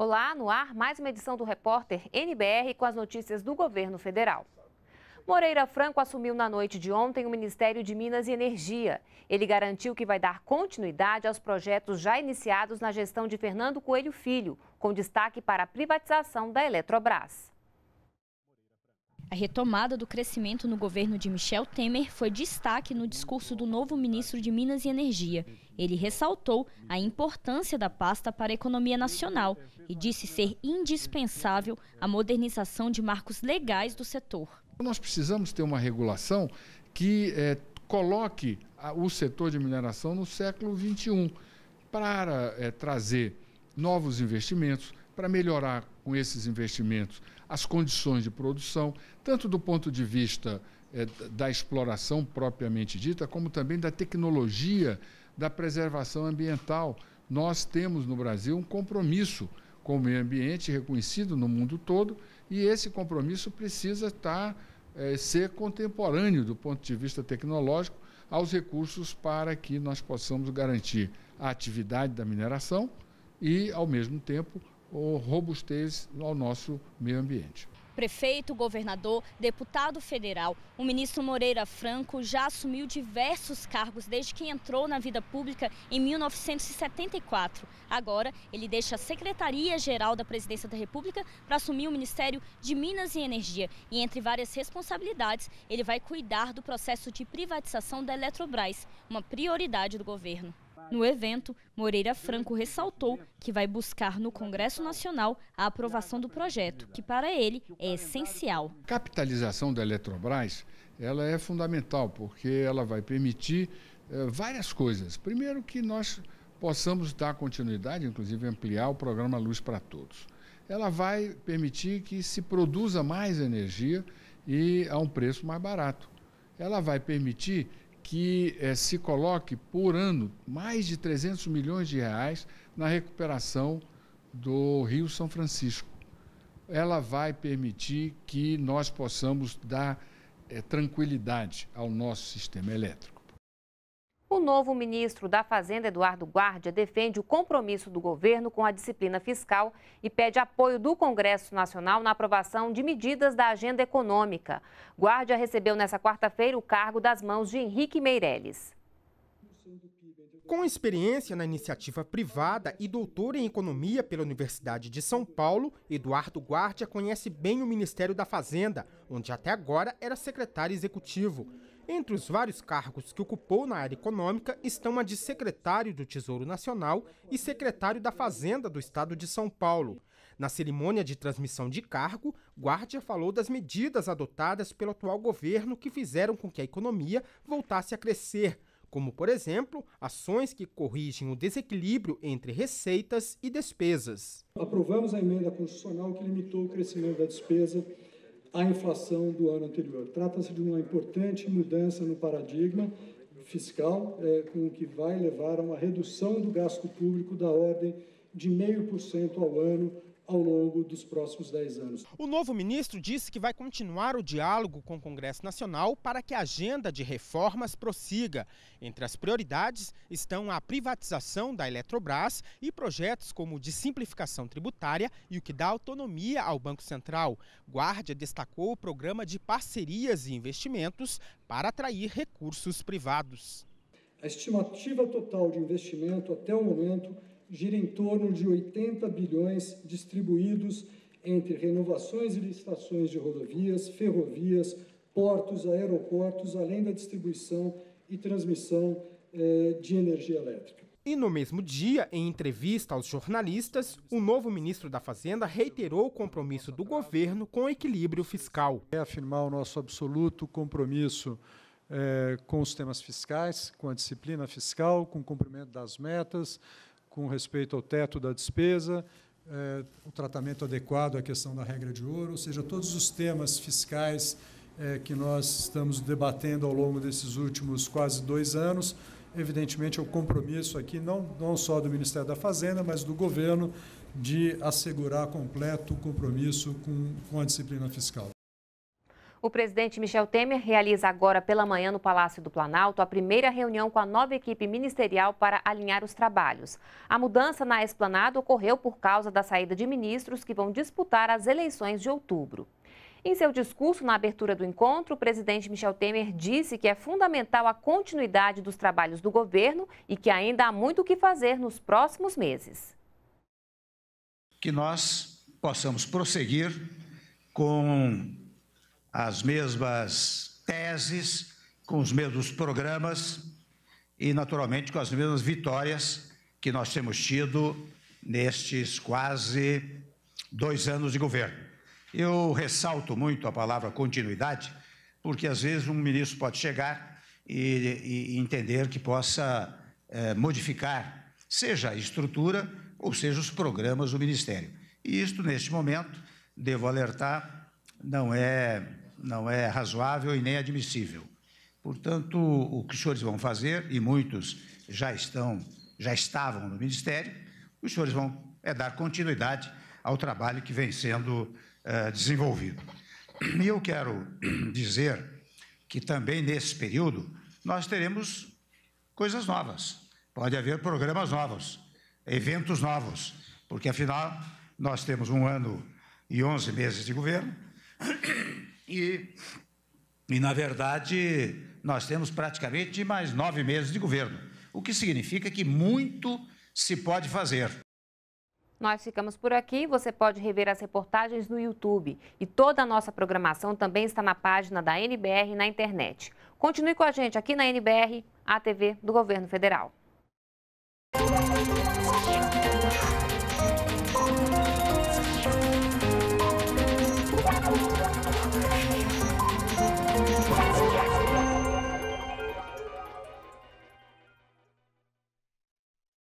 Olá, no ar, mais uma edição do Repórter NBR com as notícias do governo federal. Moreira Franco assumiu na noite de ontem o Ministério de Minas e Energia. Ele garantiu que vai dar continuidade aos projetos já iniciados na gestão de Fernando Coelho Filho, com destaque para a privatização da Eletrobras. A retomada do crescimento no governo de Michel Temer foi destaque no discurso do novo ministro de Minas e Energia. Ele ressaltou a importância da pasta para a economia nacional e disse ser indispensável a modernização de marcos legais do setor. Nós precisamos ter uma regulação que é, coloque o setor de mineração no século XXI para é, trazer novos investimentos, para melhorar com esses investimentos as condições de produção, tanto do ponto de vista eh, da exploração propriamente dita, como também da tecnologia da preservação ambiental. Nós temos no Brasil um compromisso com o meio ambiente reconhecido no mundo todo e esse compromisso precisa tá, estar, eh, ser contemporâneo do ponto de vista tecnológico aos recursos para que nós possamos garantir a atividade da mineração e, ao mesmo tempo, robustez ao nosso meio ambiente. Prefeito, governador, deputado federal, o ministro Moreira Franco já assumiu diversos cargos desde que entrou na vida pública em 1974. Agora, ele deixa a Secretaria-Geral da Presidência da República para assumir o Ministério de Minas e Energia. E entre várias responsabilidades, ele vai cuidar do processo de privatização da Eletrobras, uma prioridade do governo. No evento, Moreira Franco ressaltou que vai buscar no Congresso Nacional a aprovação do projeto, que para ele é essencial. A capitalização da Eletrobras ela é fundamental, porque ela vai permitir eh, várias coisas. Primeiro que nós possamos dar continuidade, inclusive ampliar o programa Luz para Todos. Ela vai permitir que se produza mais energia e a um preço mais barato. Ela vai permitir que eh, se coloque por ano mais de 300 milhões de reais na recuperação do Rio São Francisco. Ela vai permitir que nós possamos dar eh, tranquilidade ao nosso sistema elétrico. O novo ministro da Fazenda, Eduardo Guardia, defende o compromisso do governo com a disciplina fiscal e pede apoio do Congresso Nacional na aprovação de medidas da agenda econômica. Guardia recebeu nesta quarta-feira o cargo das mãos de Henrique Meirelles. Com experiência na iniciativa privada e doutor em economia pela Universidade de São Paulo, Eduardo Guardia conhece bem o Ministério da Fazenda, onde até agora era secretário executivo. Entre os vários cargos que ocupou na área econômica estão a de secretário do Tesouro Nacional e secretário da Fazenda do Estado de São Paulo. Na cerimônia de transmissão de cargo, Guardia falou das medidas adotadas pelo atual governo que fizeram com que a economia voltasse a crescer, como, por exemplo, ações que corrigem o desequilíbrio entre receitas e despesas. Aprovamos a emenda constitucional que limitou o crescimento da despesa à inflação do ano anterior. Trata-se de uma importante mudança no paradigma fiscal, é, com o que vai levar a uma redução do gasto público da ordem de 0,5% ao ano ao longo dos próximos 10 anos. O novo ministro disse que vai continuar o diálogo com o Congresso Nacional para que a agenda de reformas prossiga. Entre as prioridades estão a privatização da Eletrobras e projetos como o de simplificação tributária e o que dá autonomia ao Banco Central. Guardia destacou o programa de parcerias e investimentos para atrair recursos privados. A estimativa total de investimento até o momento gira em torno de 80 bilhões distribuídos entre renovações e licitações de rodovias, ferrovias, portos, aeroportos, além da distribuição e transmissão eh, de energia elétrica. E no mesmo dia, em entrevista aos jornalistas, o novo ministro da Fazenda reiterou o compromisso do governo com o equilíbrio fiscal. É afirmar o nosso absoluto compromisso eh, com os temas fiscais, com a disciplina fiscal, com o cumprimento das metas, com respeito ao teto da despesa, é, o tratamento adequado à questão da regra de ouro, ou seja, todos os temas fiscais é, que nós estamos debatendo ao longo desses últimos quase dois anos. Evidentemente, é o um compromisso aqui, não, não só do Ministério da Fazenda, mas do governo, de assegurar completo o compromisso com, com a disciplina fiscal. O presidente Michel Temer realiza agora pela manhã no Palácio do Planalto a primeira reunião com a nova equipe ministerial para alinhar os trabalhos. A mudança na esplanada ocorreu por causa da saída de ministros que vão disputar as eleições de outubro. Em seu discurso na abertura do encontro, o presidente Michel Temer disse que é fundamental a continuidade dos trabalhos do governo e que ainda há muito o que fazer nos próximos meses. Que nós possamos prosseguir com as mesmas teses, com os mesmos programas e, naturalmente, com as mesmas vitórias que nós temos tido nestes quase dois anos de governo. Eu ressalto muito a palavra continuidade, porque às vezes um ministro pode chegar e, e entender que possa eh, modificar, seja a estrutura ou seja os programas do ministério. E isto, neste momento, devo alertar não é, não é razoável e nem admissível. Portanto, o que os senhores vão fazer, e muitos já estão, já estavam no Ministério, os senhores vão é dar continuidade ao trabalho que vem sendo eh, desenvolvido. E eu quero dizer que também nesse período nós teremos coisas novas. Pode haver programas novos, eventos novos, porque afinal nós temos um ano e onze meses de governo, E, e, na verdade, nós temos praticamente mais nove meses de governo, o que significa que muito se pode fazer. Nós ficamos por aqui. Você pode rever as reportagens no YouTube. E toda a nossa programação também está na página da NBR na internet. Continue com a gente aqui na NBR, a TV do Governo Federal.